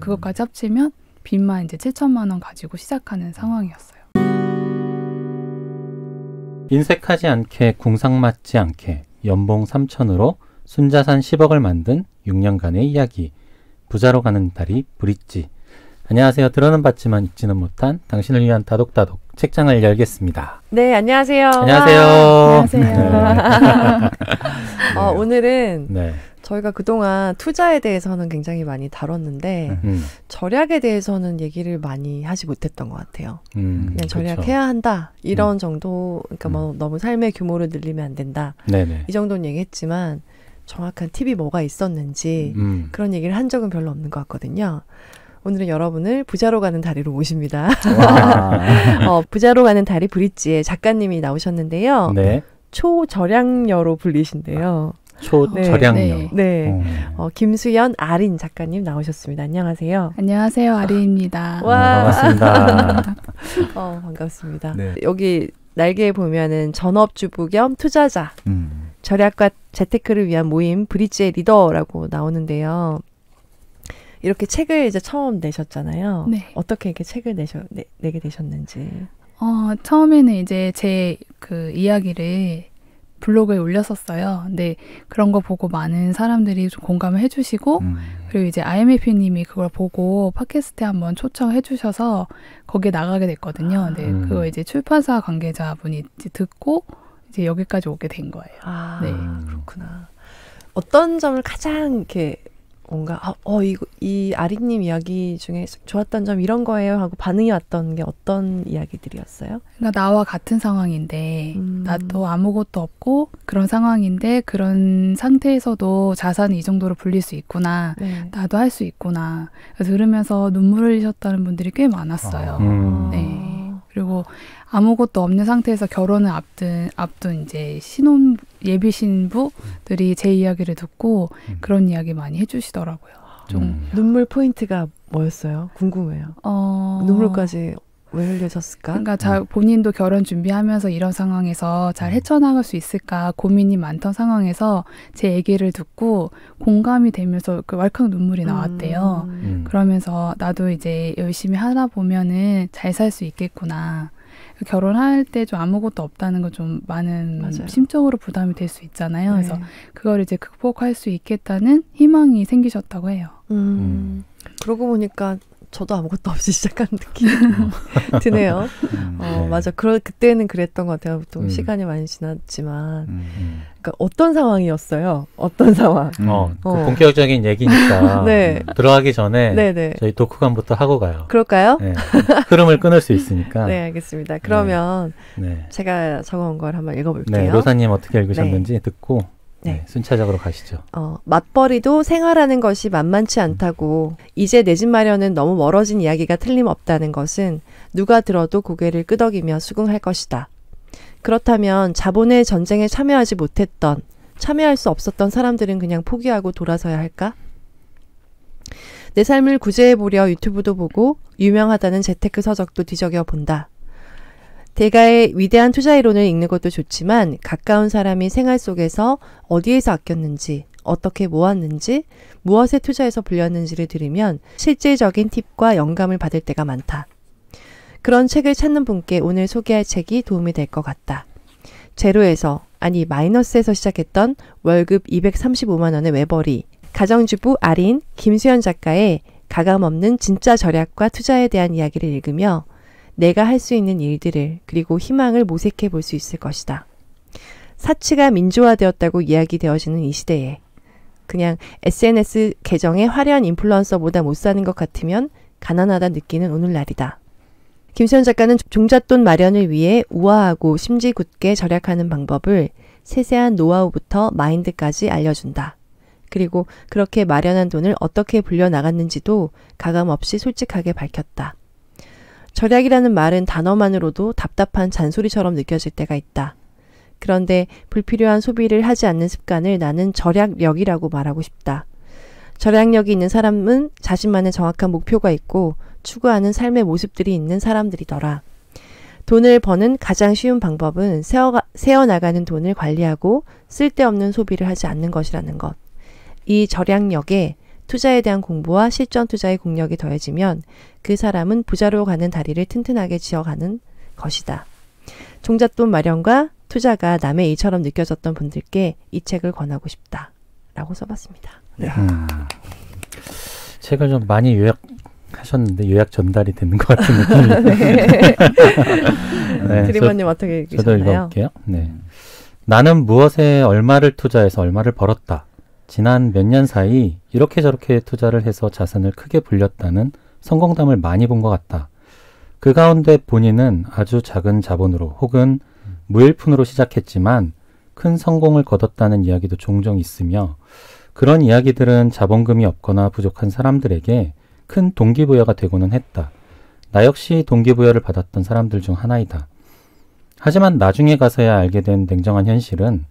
그것까지 합치면 빚만 이제 7천만 원 가지고 시작하는 상황이었어요. 인색하지 않게 궁상맞지 않게 연봉 3천으로 순자산 10억을 만든 6년간의 이야기 부자로 가는 달이 브릿지 안녕하세요. 들어는 봤지만 읽지는 못한 당신을 위한 다독다독 책장을 열겠습니다. 네, 안녕하세요. 안녕하세요. 안녕하세요. 네. 어, 오늘은 네. 저희가 그동안 투자에 대해서는 굉장히 많이 다뤘는데 음. 절약에 대해서는 얘기를 많이 하지 못했던 것 같아요. 음, 그냥 절약해야 그렇죠. 한다 이런 음. 정도, 그러니까 음. 뭐 너무 삶의 규모를 늘리면 안 된다 네네. 이 정도는 얘기했지만 정확한 팁이 뭐가 있었는지 음. 그런 얘기를 한 적은 별로 없는 것 같거든요. 오늘은 여러분을 부자로 가는 다리로 모십니다. 어, 부자로 가는 다리 브릿지에 작가님이 나오셨는데요. 네. 초절약녀로 불리신데요. 아. 소절량요. 네, 네. 네. 어. 어, 김수연 아린 작가님 나오셨습니다. 안녕하세요. 안녕하세요. 아린입니다. 아, 와. 네, 반갑습니다. 어, 반갑습니다. 네. 여기 날개에 보면은 전업주부 겸 투자자, 음. 절약과 재테크를 위한 모임 브릿지의 리더라고 나오는데요. 이렇게 책을 이제 처음 내셨잖아요. 네. 어떻게 이렇게 책을 내셔, 내, 게 되셨는지. 어, 처음에는 이제 제 그 이야기를 블로그에 올렸었어요. 근데 그런 거 보고 많은 사람들이 좀 공감을 해주시고 음. 그리고 이제 IMF님이 그걸 보고 팟캐스트 한번 초청해주셔서 거기에 나가게 됐거든요. 근 음. 그거 이제 출판사 관계자분이 이제 듣고 이제 여기까지 오게 된 거예요. 아, 네, 음. 그렇구나. 어떤 점을 가장 이렇게 뭔가 아, 어 이거 이 아리님 이야기 중에 좋았던 점 이런 거예요 하고 반응이 왔던 게 어떤 이야기들이었어요? 그러니까 나와 같은 상황인데 음. 나도 아무것도 없고 그런 상황인데 그런 상태에서도 자산이 이 정도로 불릴 수 있구나 네. 나도 할 수 있구나 들으면서 눈물을 흘리셨다는 분들이 꽤 많았어요. 아. 음. 네. 그리고 아무것도 없는 상태에서 결혼을 앞둔 앞둔 이제 신혼 예비 신부들이 제 이야기를 듣고 음. 그런 이야기 많이 해주시더라고요. 음. 좀 음. 눈물 포인트가 뭐였어요? 궁금해요. 어... 눈물까지 왜 흘려졌을까? 그러니까 자, 음. 본인도 결혼 준비하면서 이런 상황에서 잘 음. 헤쳐나갈 수 있을까 고민이 많던 상황에서 제 얘기를 듣고 공감이 되면서 그 왈칵 눈물이 음. 나왔대요. 음. 그러면서 나도 이제 열심히 하다 보면은 잘 살 수 있겠구나. 그 결혼할 때 좀 아무것도 없다는 건좀 많은 맞아요. 심적으로 부담이 될 수 있잖아요. 네. 그래서 그걸 이제 극복할 수 있겠다는 희망이 생기셨다고 해요. 음. 음. 그러고 보니까 저도 아무것도 없이 시작한 느낌이 음. 드네요. 음, 어, 네. 맞아. 그럴 그때는 그랬던 것 같아요. 또 음. 시간이 많이 지났지만. 음, 음. 그러니까 어떤 상황이었어요? 어떤 상황? 음. 어, 어. 그 본격적인 얘기니까 네. 들어가기 전에 네네. 저희 독후감부터 하고 가요. 그럴까요? 네. 흐름을 끊을 수 있으니까. 네, 알겠습니다. 그러면 네. 네. 제가 적어온 걸 한번 읽어볼게요. 네, 로사님 어떻게 읽으셨는지 듣고 네. 네. 순차적으로 가시죠. 어, 맞벌이도 생활하는 것이 만만치 않다고 이제 내 집 마련은 너무 멀어진 이야기가 틀림없다는 것은 누가 들어도 고개를 끄덕이며 수긍할 것이다. 그렇다면 자본의 전쟁에 참여하지 못했던 참여할 수 없었던 사람들은 그냥 포기하고 돌아서야 할까? 내 삶을 구제해보려 유튜브도 보고 유명하다는 재테크 서적도 뒤적여 본다. 대가의 위대한 투자 이론을 읽는 것도 좋지만 가까운 사람이 생활 속에서 어디에서 아꼈는지 어떻게 모았는지 무엇에 투자해서 불렸는지를 들으면 실질적인 팁과 영감을 받을 때가 많다. 그런 책을 찾는 분께 오늘 소개할 책이 도움이 될 것 같다. 제로에서 아니 마이너스에서 시작했던 월급 235만 원의 외벌이 가정주부 아린 김수현 작가의 가감없는 진짜 절약과 투자에 대한 이야기를 읽으며 내가 할 수 있는 일들을 그리고 희망을 모색해 볼 수 있을 것이다. 사치가 민주화되었다고 이야기되어지는 이 시대에 그냥 SNS 계정의 화려한 인플루언서보다 못 사는 것 같으면 가난하다 느끼는 오늘날이다. 김수현 작가는 종잣돈 마련을 위해 우아하고 심지 굳게 절약하는 방법을 세세한 노하우부터 마인드까지 알려준다. 그리고 그렇게 마련한 돈을 어떻게 불려나갔는지도 가감없이 솔직하게 밝혔다. 절약이라는 말은 단어만으로도 답답한 잔소리처럼 느껴질 때가 있다. 그런데 불필요한 소비를 하지 않는 습관을 나는 절약력이라고 말하고 싶다. 절약력이 있는 사람은 자신만의 정확한 목표가 있고 추구하는 삶의 모습들이 있는 사람들이더라. 돈을 버는 가장 쉬운 방법은 세어가, 세어나가는 돈을 관리하고 쓸데없는 소비를 하지 않는 것이라는 것. 이 절약력에 투자에 대한 공부와 실전 투자의 공력이 더해지면 그 사람은 부자로 가는 다리를 튼튼하게 지어가는 것이다. 종잣돈 마련과 투자가 남의 일처럼 느껴졌던 분들께 이 책을 권하고 싶다. 라고 써봤습니다. 네. 음, 책을 좀 많이 요약하셨는데 요약 전달이 되는 것 같은 느낌이. 네. 네 드리머님 어떻게 읽으셨나요? 저도 읽어볼게요. 네. 나는 무엇에 얼마를 투자해서 얼마를 벌었다. 지난 몇 년 사이 이렇게 저렇게 투자를 해서 자산을 크게 불렸다는 성공담을 많이 본 것 같다. 그 가운데 본인은 아주 작은 자본으로 혹은 무일푼으로 시작했지만 큰 성공을 거뒀다는 이야기도 종종 있으며 그런 이야기들은 자본금이 없거나 부족한 사람들에게 큰 동기부여가 되고는 했다. 나 역시 동기부여를 받았던 사람들 중 하나이다. 하지만 나중에 가서야 알게 된 냉정한 현실은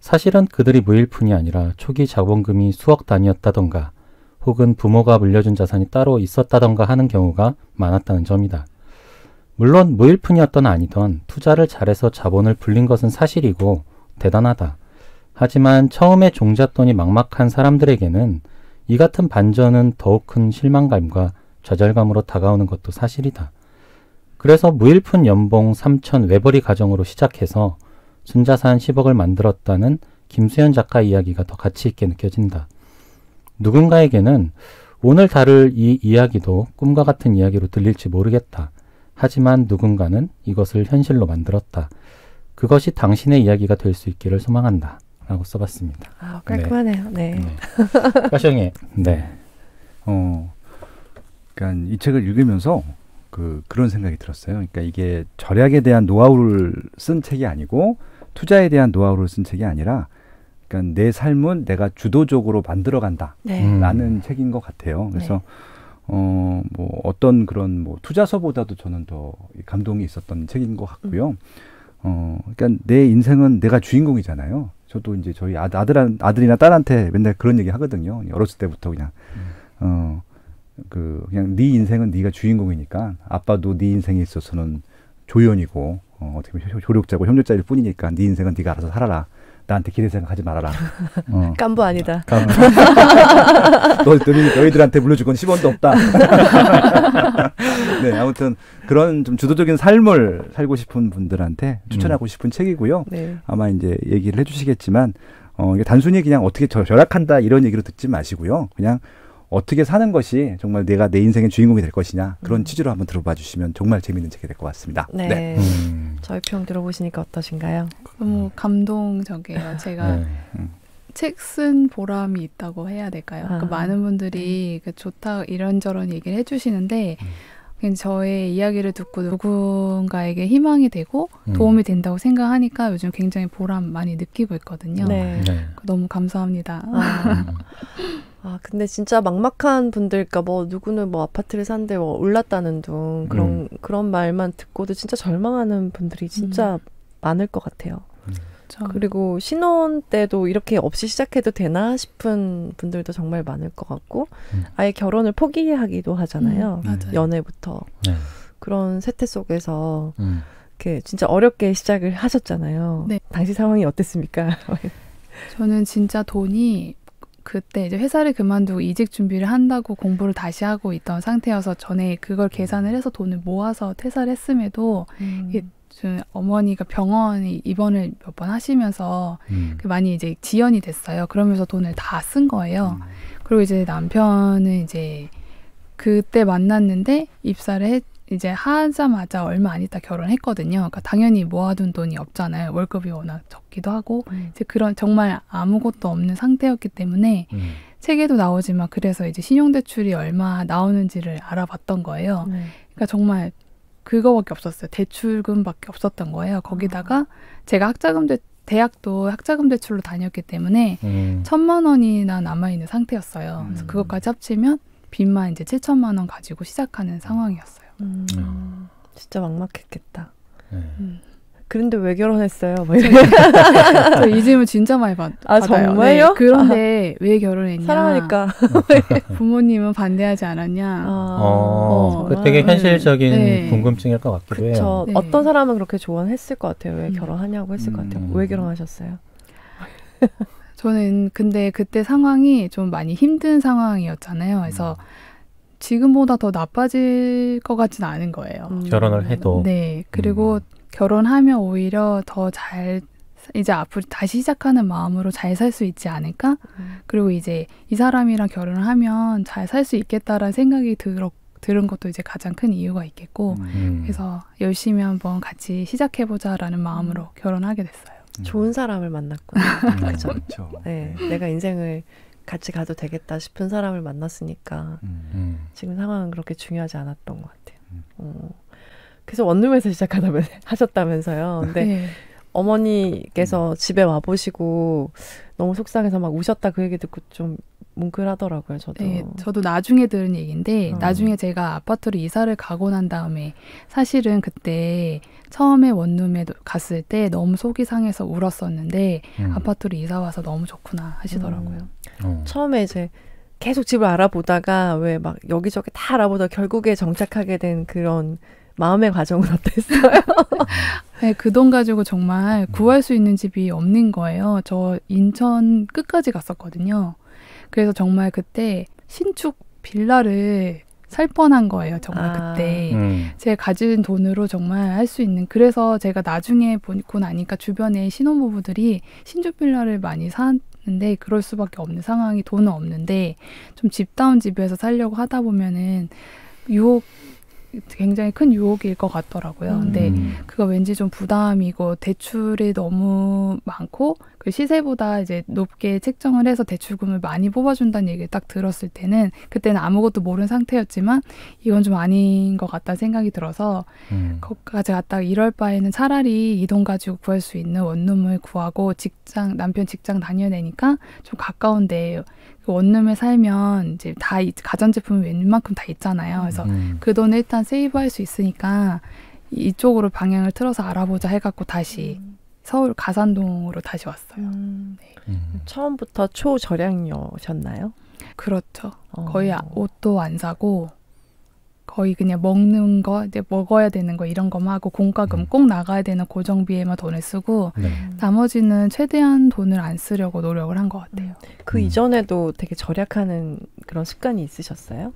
사실은 그들이 무일푼이 아니라 초기 자본금이 수억 단위였다던가 혹은 부모가 물려준 자산이 따로 있었다던가 하는 경우가 많았다는 점이다. 물론 무일푼이었던 아니던 투자를 잘해서 자본을 불린 것은 사실이고 대단하다. 하지만 처음에 종잣돈이 막막한 사람들에게는 이 같은 반전은 더욱 큰 실망감과 좌절감으로 다가오는 것도 사실이다. 그래서 무일푼 연봉 3천 외벌이 가정으로 시작해서 순자산 10억을 만들었다는 김수현 작가 이야기가 더 가치 있게 느껴진다. 누군가에게는 오늘 다룰 이 이야기도 꿈과 같은 이야기로 들릴지 모르겠다. 하지만 누군가는 이것을 현실로 만들었다. 그것이 당신의 이야기가 될 수 있기를 소망한다. 라고 써봤습니다. 아, 깔끔하네요. 네. 네. 네. 시영이 네. 어, 그니까이 책을 읽으면서 그, 그런 생각이 들었어요. 그니까 이게 절약에 대한 노하우를 쓴 책이 아니고 투자에 대한 노하우를 쓴 책이 아니라 그러니까 내 삶은 내가 주도적으로 만들어 간다라는 네. 음. 책인 것 같아요. 그래서 네. 어뭐 어떤 그런 뭐 투자서보다도 저는 더 감동이 있었던 책인 것 같고요. 음. 어 그러니까 내 인생은 내가 주인공이잖아요. 저도 이제 저희 아들 아들이나 딸한테 맨날 그런 얘기 하거든요. 어렸을 때부터 그냥 음. 어그 그냥 네 인생은 네가 주인공이니까 아빠도 네 인생에 있어서는 조연이고 어, 어떻게 보면 조력자고 협력자일 뿐이니까 네 인생은 네가 알아서 살아라. 나한테 기대 생각하지 말아라. 어. 깐부 아니다. 너, 어. 너희, 들한테 물려줄 건 10원도 없다. 네, 아무튼 그런 좀 주도적인 삶을 살고 싶은 분들한테 추천하고 음. 싶은 책이고요. 네. 아마 이제 얘기를 해주시겠지만 어, 이게 단순히 그냥 어떻게 절약한다 이런 얘기로 듣지 마시고요. 그냥 어떻게 사는 것이 정말 내가 내 인생의 주인공이 될 것이냐 그런 음. 취지로 한번 들어봐 주시면 정말 재밌는 책이 될 것 같습니다. 네. 네. 음. 저희 평 들어보시니까 어떠신가요? 너무 음. 감동적이에요. 네. 제가 네. 음. 책쓴 보람이 있다고 해야 될까요? 그러니까 아. 그 많은 분들이 네. 그 좋다 이런저런 얘기를 해주시는데 음. 저의 이야기를 듣고 누군가에게 희망이 되고 음. 도움이 된다고 생각하니까 요즘 굉장히 보람 많이 느끼고 있거든요. 네. 네. 너무 감사합니다. 아. 아, 근데 진짜 막막한 분들, 그니까 뭐, 누구는 뭐 아파트를 산데 뭐 올랐다는 둥, 그런, 음. 그런 말만 듣고도 진짜 절망하는 분들이 진짜 음. 많을 것 같아요. 음. 그리고 신혼 때도 이렇게 없이 시작해도 되나 싶은 분들도 정말 많을 것 같고, 음. 아예 결혼을 포기하기도 하잖아요. 음, 음. 연애부터. 네. 그런 세태 속에서, 이렇게 진짜 어렵게 시작을 하셨잖아요. 네. 당시 상황이 어땠습니까? 저는 진짜 돈이 그때 이제 회사를 그만두고 이직 준비를 한다고 공부를 다시 하고 있던 상태여서 전에 그걸 음. 계산을 해서 돈을 모아서 퇴사를 했음에도 음. 어머니가 병원 에 입원을 몇 번 하시면서 음. 그 많이 이제 지연이 됐어요. 그러면서 돈을 다 쓴 거예요. 음. 그리고 이제 남편은 이제 그때 만났는데 입사를 했, 이제 하자마자 얼마 안 있다 결혼했거든요. 그러니까 당연히 모아둔 돈이 없잖아요. 월급이 워낙 적기도 하고 음. 이제 그런 정말 아무것도 없는 상태였기 때문에 음. 책에도 나오지만 그래서 이제 신용대출이 얼마 나오는지를 알아봤던 거예요. 음. 그러니까 정말 그거밖에 없었어요. 대출금밖에 없었던 거예요. 거기다가 아. 제가 학자금 대, 대학도 학자금 대출로 다녔기 때문에 음. 천만 원이나 남아 있는 상태였어요. 그래서 음. 그것까지 합치면 빚만 이제 칠천만원 가지고 시작하는 상황이었어요. 음, 음. 진짜 막막했겠다. 네. 음. 그런데 왜 결혼했어요? 네. 저이 질문 진짜 많이 받, 아, 받아 네, 정말요? 네, 그런데 아. 왜 결혼했냐? 사랑하니까. 부모님은 반대하지 않았냐? 아, 어, 어, 그 어. 되게 음. 현실적인 네. 궁금증일 것 같기도 그쵸. 해요. 네. 어떤 사람은 그렇게 조언했을 것 같아요. 왜 음. 결혼하냐고 했을 것 같아요. 음. 왜 결혼하셨어요? 저는 근데 그때 상황이 좀 많이 힘든 상황이었잖아요. 그래서 음. 지금보다 더 나빠질 것 같진 않은 거예요. 음. 결혼을 해도. 네. 그리고 음. 결혼하면 오히려 더 잘 이제 앞으로 다시 시작하는 마음으로 잘 살 수 있지 않을까? 음. 그리고 이제 이 사람이랑 결혼을 하면 잘 살 수 있겠다라는 생각이 들었 들은 것도 이제 가장 큰 이유가 있겠고 음. 음. 그래서 열심히 한번 같이 시작해보자라는 마음으로 음. 결혼하게 됐어요. 좋은 사람을 만났구나. 그렇죠. 네, 내가 인생을 같이 가도 되겠다 싶은 사람을 만났으니까 음. 지금 상황은 그렇게 중요하지 않았던 것 같아요. 음. 어. 그래서 원룸에서 시작하다면 하셨다면서요. 근데 네. 어머니께서 음. 집에 와 보시고 너무 속상해서 막 우셨다 그 얘기 듣고 좀 뭉클하더라고요, 저도. 네, 저도 나중에 들은 얘기인데, 어. 나중에 제가 아파트로 이사를 가고 난 다음에, 사실은 그때 처음에 원룸에 갔을 때 너무 속이 상해서 울었었는데, 음. 아파트로 이사 와서 너무 좋구나 하시더라고요. 음. 어. 처음에 이제 계속 집을 알아보다가, 왜 막 여기저기 다 알아보다 결국에 정착하게 된 그런 마음의 과정은 어땠어요? 네, 그돈 가지고 정말 음. 구할 수 있는 집이 없는 거예요. 저 인천 끝까지 갔었거든요. 그래서 정말 그때 신축 빌라를 살 뻔한 거예요. 정말 아. 그때 음. 제가 가진 돈으로 정말 할 수 있는 그래서 제가 나중에 보고 나니까 주변에 신혼부부들이 신축 빌라를 많이 샀는데 그럴 수밖에 없는 상황이 돈은 없는데 좀 집다운 집에서 살려고 하다 보면은 유혹 굉장히 큰 유혹일 것 같더라고요. 음. 근데 그거 왠지 좀 부담이고 대출이 너무 많고 그 시세보다 이제 높게 책정을 해서 대출금을 많이 뽑아준다는 얘기를 딱 들었을 때는 그때는 아무것도 모르는 상태였지만 이건 좀 아닌 것 같다 생각이 들어서 음. 거기까지 갔다 이럴 바에는 차라리 이 돈 가지고 구할 수 있는 원룸을 구하고 직장 남편 직장 다녀야되니까좀 가까운데 그 원룸에 살면 이제 다 가전제품이 웬만큼 다 있잖아요. 음. 그래서 음. 그 돈을 일단 세이브할 수 있으니까 이쪽으로 방향을 틀어서 알아보자 해갖고 다시 음. 서울 가산동으로 다시 왔어요. 음. 네. 음. 처음부터 초저량녀셨나요 그렇죠. 어. 거의 옷도 안 사고 거의 그냥 먹는 거, 이제 먹어야 되는 거 이런 것만 하고 공과금 음. 꼭 나가야 되는 고정비에만 돈을 쓰고 네. 나머지는 최대한 돈을 안 쓰려고 노력을 한 것 같아요. 음. 그 음. 이전에도 되게 절약하는 그런 습관이 있으셨어요?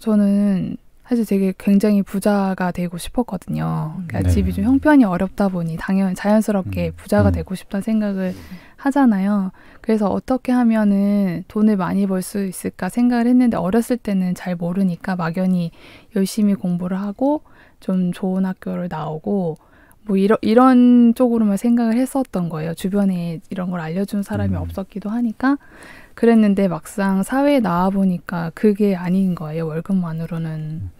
저는 사실 되게 굉장히 부자가 되고 싶었거든요. 그러니까 네. 집이 좀 형편이 어렵다 보니 당연 자연스럽게 음. 부자가 음. 되고 싶다는 생각을 하잖아요. 그래서 어떻게 하면은 돈을 많이 벌 수 있을까 생각을 했는데 어렸을 때는 잘 모르니까 막연히 열심히 공부를 하고 좀 좋은 학교를 나오고 뭐 이러, 이런 쪽으로만 생각을 했었던 거예요. 주변에 이런 걸 알려준 사람이 음. 없었기도 하니까 그랬는데 막상 사회에 나와 보니까 그게 아닌 거예요. 월급만으로는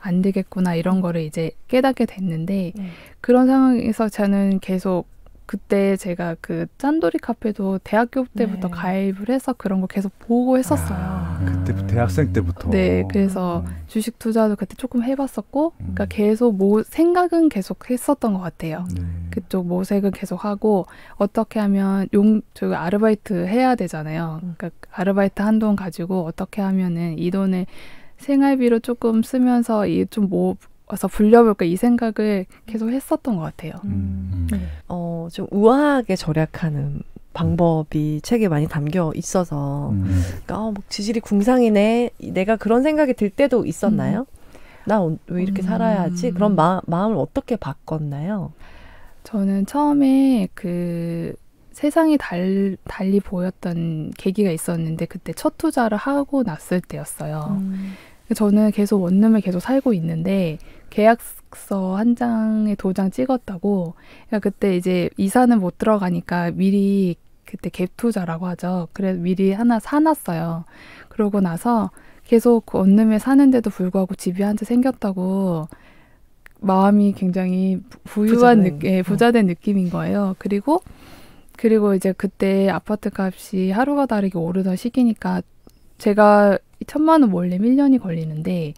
안 되겠구나 이런 음. 거를 이제 깨닫게 됐는데 음. 그런 상황에서 저는 계속 그때 제가 그 짠돌이 카페도 대학교 때부터 네. 가입을 해서 그런 거 계속 보고 했었어요. 아, 음. 그때 대학생 때부터. 네, 그래서 음. 주식 투자도 그때 조금 해봤었고, 그러니까 음. 그러니까 계속 모 생각은 계속 했었던 것 같아요. 네. 그쪽 모색은 계속 하고 어떻게 하면 용 저 아르바이트 해야 되잖아요. 음. 그러니까 아르바이트 한 돈 가지고 어떻게 하면은 이 돈을 생활비로 조금 쓰면서 이 좀뭐와서 불려볼까 이 생각을 계속 했었던 것 같아요. 음. 음. 네. 어, 좀 우아하게 절약하는 방법이 책에 많이 담겨 있어서 음. 그러니까 어, 뭐 지질이 궁상이네 내가 그런 생각이 들 때도 있었나요? 음. 나왜 이렇게 살아야지 음. 그런 마, 마음을 어떻게 바꿨나요? 저는 처음에 그 세상이 달, 달리 보였던 계기가 있었는데 그때 첫 투자를 하고 났을 때였어요. 음. 저는 계속 원룸을 계속 살고 있는데 계약서 한 장에 도장 찍었다고 그러니까 그때 이제 이사는 못 들어가니까 미리 그때 갭 투자라고 하죠. 그래서 미리 하나 사놨어요. 그러고 나서 계속 그 원룸에 사는데도 불구하고 집이 한 채 생겼다고 마음이 굉장히 부유한 부자된, 느, 예, 어. 부자된 어. 느낌인 거예요. 그리고 그리고 이제 그때 아파트 값이 하루가 다르게 오르던 시기니까 제가 이 천만 원 원래 1년이 걸리는데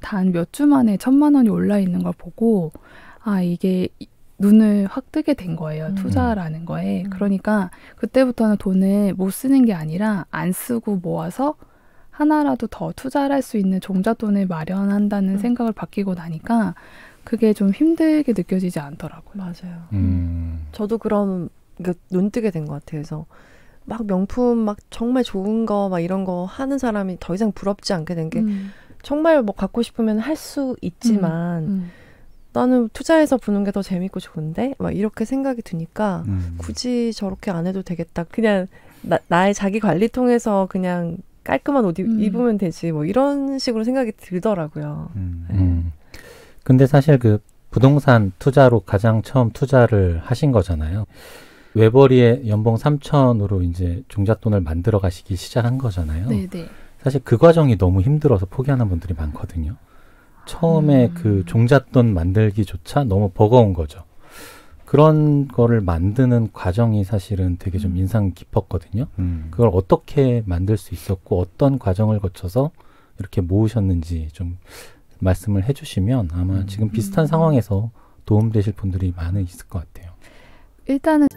단 몇 주 만에 천만 원이 올라 있는 걸 보고 아 이게 눈을 확 뜨게 된 거예요. 음. 투자라는 거에. 음. 그러니까 그때부터는 돈을 못 쓰는 게 아니라 안 쓰고 모아서 하나라도 더 투자를 할 수 있는 종잣돈을 마련한다는 음. 생각을 바뀌고 나니까 그게 좀 힘들게 느껴지지 않더라고요. 맞아요. 음. 저도 그럼 런눈 그 뜨게 된 것 같아요. 그래서 막 명품 막 정말 좋은 거 막 이런 거 하는 사람이 더 이상 부럽지 않게 된게 음. 정말 뭐 갖고 싶으면 할 수 있지만 음, 음. 나는 투자해서 부는 게 더 재밌고 좋은데 막 이렇게 생각이 드니까 음. 굳이 저렇게 안 해도 되겠다 그냥 나, 나의 자기 관리 통해서 그냥 깔끔한 옷 음. 입으면 되지 뭐 이런 식으로 생각이 들더라고요. 음, 네. 근데 사실 그 부동산 투자로 가장 처음 투자를 하신 거잖아요. 외벌이의 연봉 3천으로 이제 종잣돈을 만들어 가시기 시작한 거잖아요. 네네. 네. 사실 그 과정이 너무 힘들어서 포기하는 분들이 많거든요. 처음에 음. 그 종잣돈 만들기조차 너무 버거운 거죠. 그런 거를 만드는 과정이 사실은 되게 좀 음. 인상 깊었거든요. 음. 그걸 어떻게 만들 수 있었고 어떤 과정을 거쳐서 이렇게 모으셨는지 좀 말씀을 해주시면 아마 지금 음. 비슷한 상황에서 도움되실 분들이 많은 있을 것 같아요. 일단은